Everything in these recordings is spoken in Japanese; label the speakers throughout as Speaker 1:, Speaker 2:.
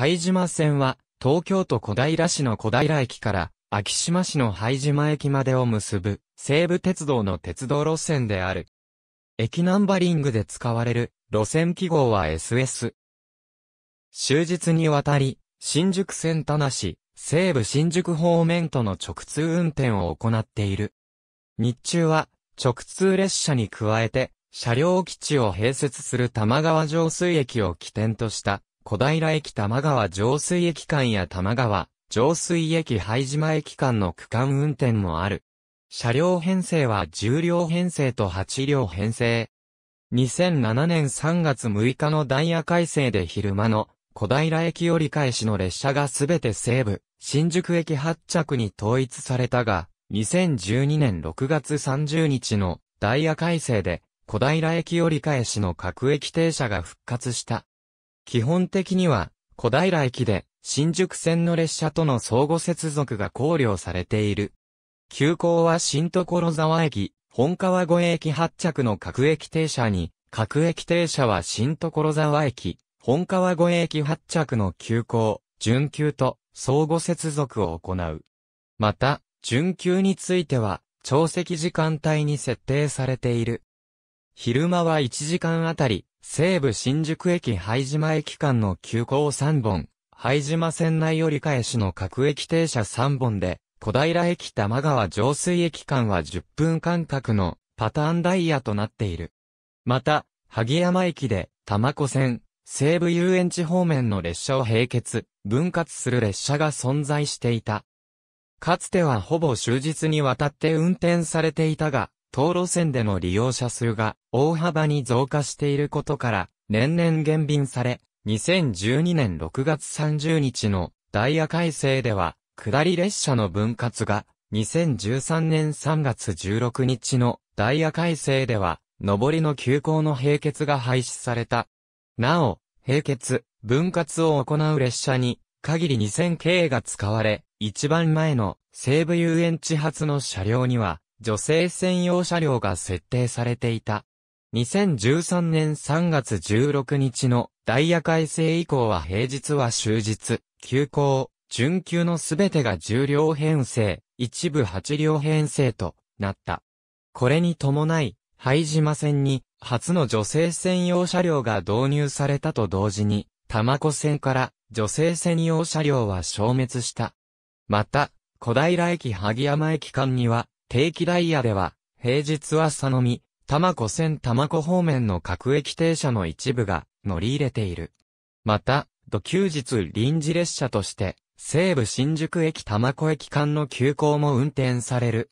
Speaker 1: 拝島線は、東京都小平市の小平駅から、昭島市の拝島駅までを結ぶ、西武鉄道の鉄道路線である。駅ナンバリングで使われる、路線記号は SS。終日にわたり、新宿線田無、西武新宿方面との直通運転を行っている。日中は、直通列車に加えて、車両基地を併設する玉川上水駅を起点とした、小平駅玉川上水駅間や玉川上水駅拝島駅間の区間運転もある。車両編成は10両編成と8両編成。2007年3月6日のダイヤ改正で昼間の小平駅折り返しの列車がすべて西部、新宿駅発着に統一されたが、2012年6月30日のダイヤ改正で小平駅折り返しの各駅停車が復活した。基本的には、小平駅で、新宿線の列車との相互接続が考慮されている。急行は新所沢駅、本川越駅発着の各駅停車に、各駅停車は新所沢駅、本川越駅発着の急行、準急と相互接続を行う。また、準急については、長席時間帯に設定されている。昼間は1時間あたり西武新宿駅拝島駅間の急行3本、拝島線内折り返しの各駅停車3本で、小平駅玉川上水駅間は10分間隔のパターンダイヤとなっている。また、萩山駅で、玉子線、西武遊園地方面の列車を並結、分割する列車が存在していた。かつてはほぼ終日にわたって運転されていたが、当路線での利用者数が大幅に増加していることから、年々減便され、2012年6月30日のダイヤ改正では、下り列車の分割が、2013年3月16日のダイヤ改正では、上りの急行の並結が廃止された。なお、並結、分割を行う列車に、限り2000系が使われ、一番前の西武遊園地発の車両には、女性専用車両が設定されていた。2013年3月16日のダイヤ改正以降は平日は終日、休校、準急のすべてが10両編成、一部8両編成となった。これに伴い、拝島線に初の女性専用車両が導入されたと同時に、玉子線から女性専用車両は消滅した。また、小平駅萩山駅間には定期ダイヤでは、平日は佐野見、玉子線玉子方面の各駅停車の一部が乗り入れている。また、土休日臨時列車として、西武新宿駅玉子駅間の急行も運転される。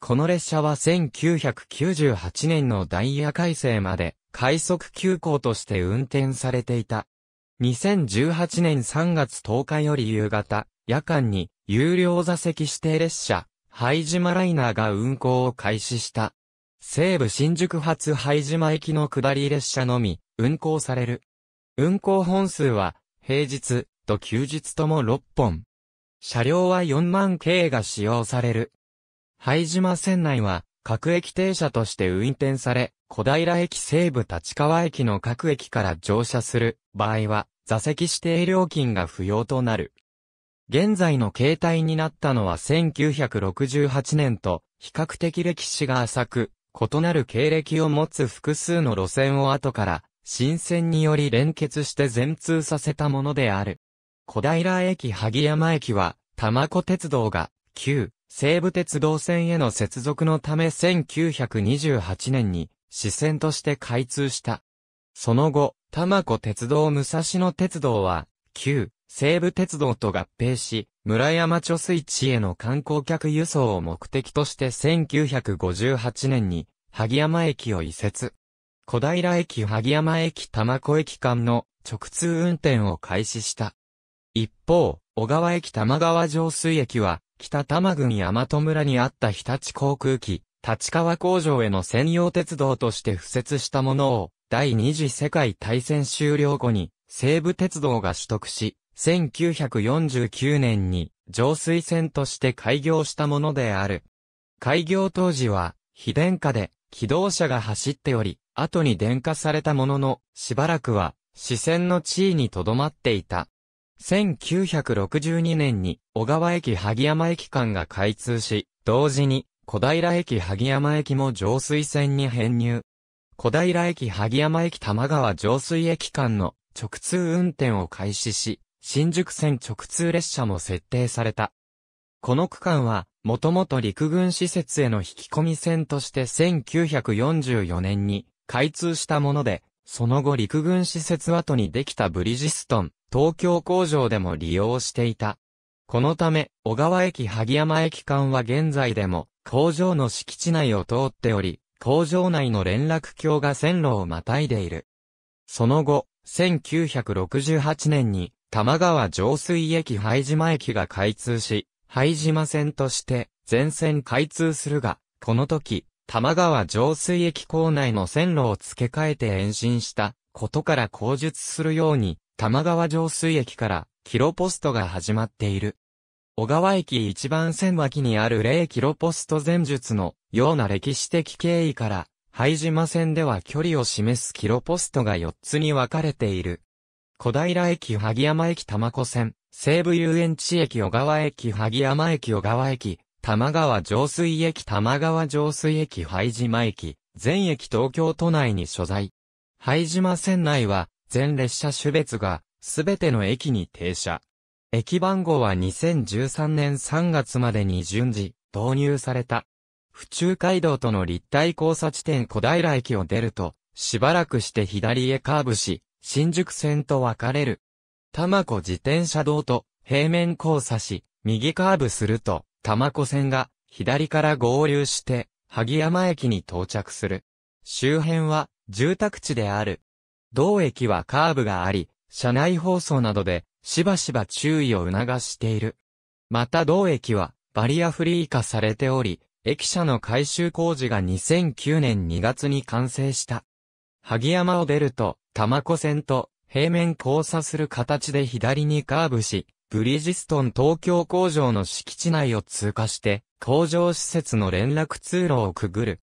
Speaker 1: この列車は1998年のダイヤ改正まで快速急行として運転されていた。2018年3月10日より夕方、夜間に有料座席指定列車、拝島ライナーが運行を開始した。西武新宿発拝島駅の下り列車のみ、運行される。運行本数は、平日と休日とも6本。車両は4万系が使用される。拝島線内は、各駅停車として運転され、小平駅西部立川駅の各駅から乗車する場合は、座席指定料金が不要となる。現在の形態になったのは1968年と、比較的歴史が浅く、異なる経歴を持つ複数の路線を後から、新線により連結して全通させたものである。小平駅萩山駅は、玉子鉄道が、旧、西武鉄道線への接続のため1928年に、支線として開通した。その後、玉子鉄道武蔵野鉄道は、旧、西武鉄道と合併し、村山貯水池への観光客輸送を目的として1958年に、萩山駅を移設。小平駅萩山駅玉子駅間の直通運転を開始した。一方、小川駅玉川上水駅は、北多摩郡大和村にあった日立航空機、立川工場への専用鉄道として敷設したものを、第二次世界大戦終了後に、西武鉄道が取得し、1949年に上水線として開業したものである。開業当時は、非電化で、機動車が走っており、後に電化されたものの、しばらくは、視線の地位に留まっていた。1962年に、小川駅萩山駅間が開通し、同時に、小平駅萩山駅も上水線に編入。小平駅萩山駅玉川上水駅間の直通運転を開始し、新宿線直通列車も設定された。この区間は、もともと陸軍施設への引き込み線として1944年に開通したもので、その後陸軍施設跡にできたブリジストン、東京工場でも利用していた。このため、小川駅萩山駅間は現在でも、工場の敷地内を通っており、工場内の連絡橋が線路をまたいでいる。その後、1968年に、玉川上水駅灰島駅が開通し、灰島線として全線開通するが、この時、玉川上水駅構内の線路を付け替えて延伸したことから口述するように、玉川上水駅からキロポストが始まっている。小川駅一番線脇にある0キロポスト前述のような歴史的経緯から、灰島線では距離を示すキロポストが4つに分かれている。小平駅萩山駅玉子線、西武遊園地駅小川駅萩山駅小川駅、玉川上水駅玉川上水駅灰島駅、全駅東京都内に所在。灰島線内は、全列車種別が、すべての駅に停車。駅番号は2013年3月までに順次、導入された。府中街道との立体交差地点小平駅を出ると、しばらくして左へカーブし、新宿線と分かれる。多摩湖自転車道と平面交差し、右カーブすると、多摩湖線が左から合流して、萩山駅に到着する。周辺は住宅地である。同駅はカーブがあり、車内放送などでしばしば注意を促している。また同駅はバリアフリー化されており、駅舎の改修工事が2009年2月に完成した。萩山を出ると、玉子線と平面交差する形で左にカーブし、ブリヂストン東京工場の敷地内を通過して、工場施設の連絡通路をくぐる。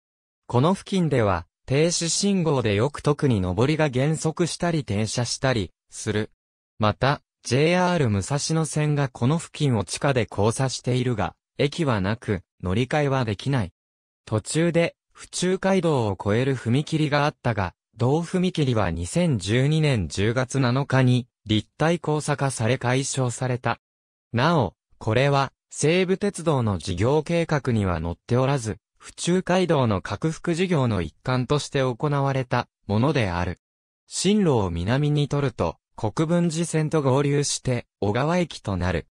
Speaker 1: この付近では、停止信号でよく特に上りが減速したり停車したり、する。また、JR 武蔵野線がこの付近を地下で交差しているが、駅はなく、乗り換えはできない。途中で、府中街道を越える踏切があったが、同踏切は2012年10月7日に立体交差化され解消された。なお、これは西武鉄道の事業計画には載っておらず、府中街道の拡幅事業の一環として行われたものである。進路を南に取ると、国分寺線と合流して、小川駅となる。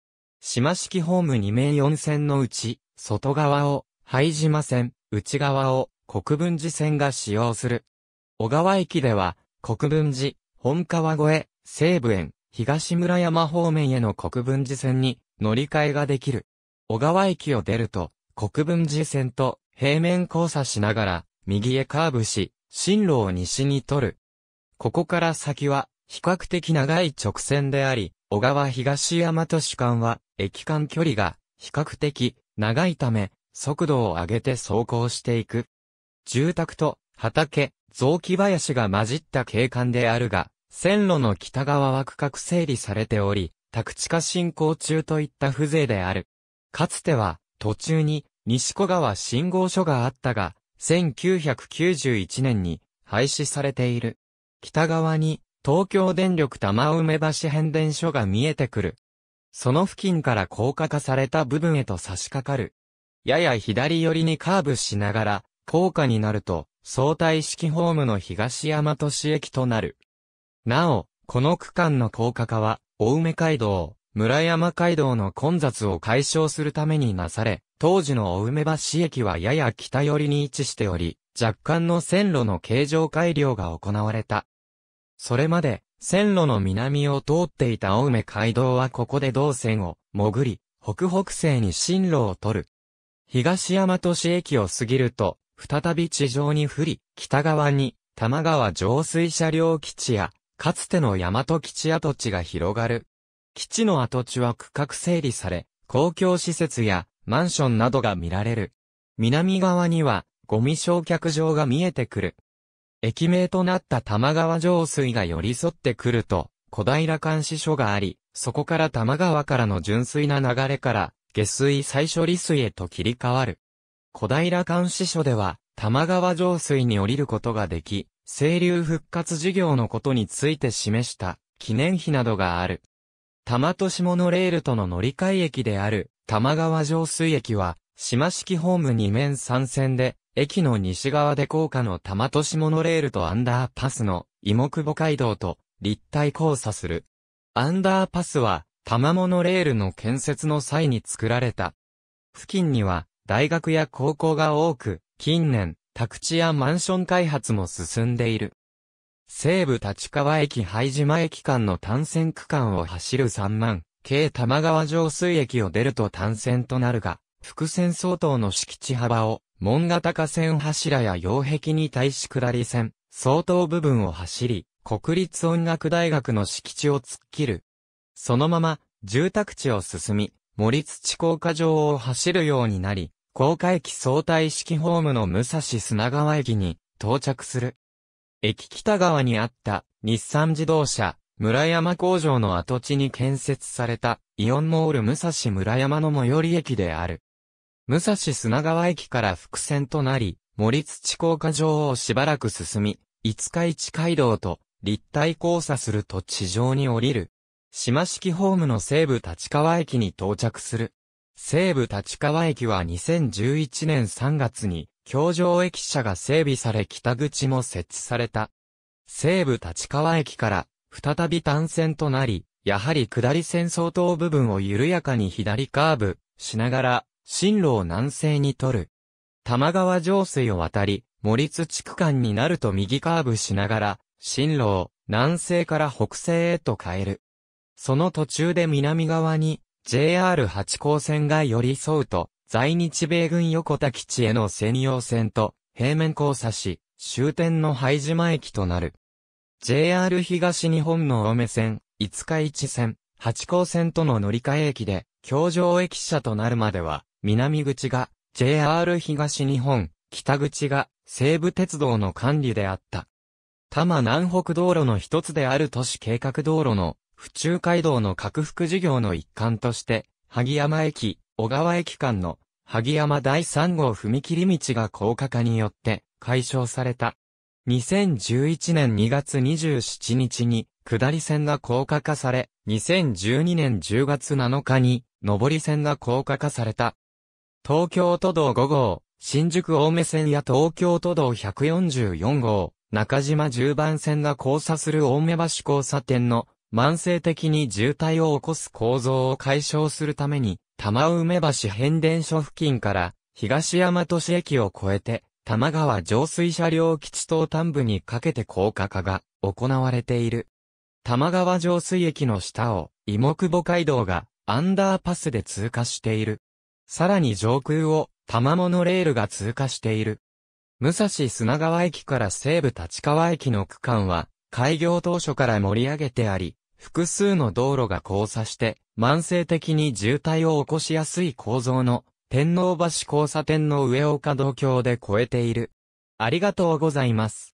Speaker 1: 島式ホーム2名4線のうち、外側を、廃島線、内側を、国分寺線が使用する。小川駅では、国分寺、本川越、西武園、東村山方面への国分寺線に乗り換えができる。小川駅を出ると、国分寺線と平面交差しながら、右へカーブし、進路を西に取る。ここから先は、比較的長い直線であり、小川東山都市間は、駅間距離が、比較的、長いため、速度を上げて走行していく。住宅と、畑、雑木林が混じった景観であるが、線路の北側は区画整理されており、宅地化進行中といった風情である。かつては、途中に、西小川信号所があったが、1991年に廃止されている。北側に東京電力玉梅橋変電所が見えてくる。その付近から高架化された部分へと差し掛かる。やや左寄りにカーブしながら高架になると、相対式ホームの東大和市駅となる。なお、この区間の高架化は、青梅街道、村山街道の混雑を解消するためになされ、当時の大梅橋駅はやや北寄りに位置しており、若干の線路の形状改良が行われた。それまで、線路の南を通っていた青梅街道はここで動線を潜り、北北西に進路を取る。東大和市駅を過ぎると、再び地上に降り、北側に、玉川上水車両基地や、かつての大和基地跡地が広がる。基地の跡地は区画整理され、公共施設やマンションなどが見られる。南側には、ゴミ焼却場が見えてくる。駅名となった玉川上水が寄り添ってくると、小平監視所があり、そこから玉川からの純粋な流れから、下水再処理水へと切り替わる。小平監視所では、玉川上水に降りることができ、清流復活事業のことについて示した記念碑などがある。玉市モノレールとの乗り換え駅である玉川上水駅は、島式ホーム2面3線で、駅の西側で高架の玉市モノレールとアンダーパスの芋久保街道と立体交差する。アンダーパスは、玉モノレールの建設の際に作られた。付近には、大学や高校が多く、近年、宅地やマンション開発も進んでいる。西武立川駅拝島駅間の単線区間を走る3万、系玉川上水駅を出ると単線となるが、複線相当の敷地幅を、門型河川柱や擁壁に対し下り線、相当部分を走り、国立音楽大学の敷地を突っ切る。そのまま、住宅地を進み、森土高架上を走るようになり、高架駅相対式ホームの武蔵砂川駅に到着する。駅北側にあった日産自動車村山工場の跡地に建設されたイオンモール武蔵村山の最寄り駅である。武蔵砂川駅から伏線となり、森土高架上をしばらく進み、五日市街道と立体交差すると地上に降りる。島式ホームの西部立川駅に到着する。西武立川駅は2011年3月に、橋上駅舎が整備され北口も設置された。西武立川駅から、再び単線となり、やはり下り線相当部分を緩やかに左カーブ、しながら、進路を南西に取る。玉川上水を渡り、森津地区間になると右カーブしながら、進路を南西から北西へと変える。その途中で南側に JR 八高線が寄り添うと、在日米軍横田基地への専用線と、平面交差し、終点の廃島駅となる。JR 東日本の青梅線、五日市線、八高線との乗り換え駅で、京上駅舎となるまでは、南口が JR 東日本、北口が西武鉄道の管理であった。多摩南北道路の一つである都市計画道路の府中街道の拡幅事業の一環として、萩山駅、小川駅間の萩山第3号踏切道が高架化によって解消された。2011年2月27日に下り線が高架化され、2012年10月7日に上り線が高架化された。東京都道5号、新宿青梅線や東京都道144号、中島10番線が交差する青梅橋交差点の慢性的に渋滞を起こす構造を解消するために、玉梅橋変電所付近から東大和市駅を越えて、玉川上水車両基地東端部にかけて高架化が行われている。玉川上水駅の下を、芋久保街道がアンダーパスで通過している。さらに上空を玉物レールが通過している。武蔵砂川駅から西部立川駅の区間は、開業当初から盛り上げてあり、複数の道路が交差して、慢性的に渋滞を起こしやすい構造の、天皇橋交差点の上岡道橋で超えている。ありがとうございます。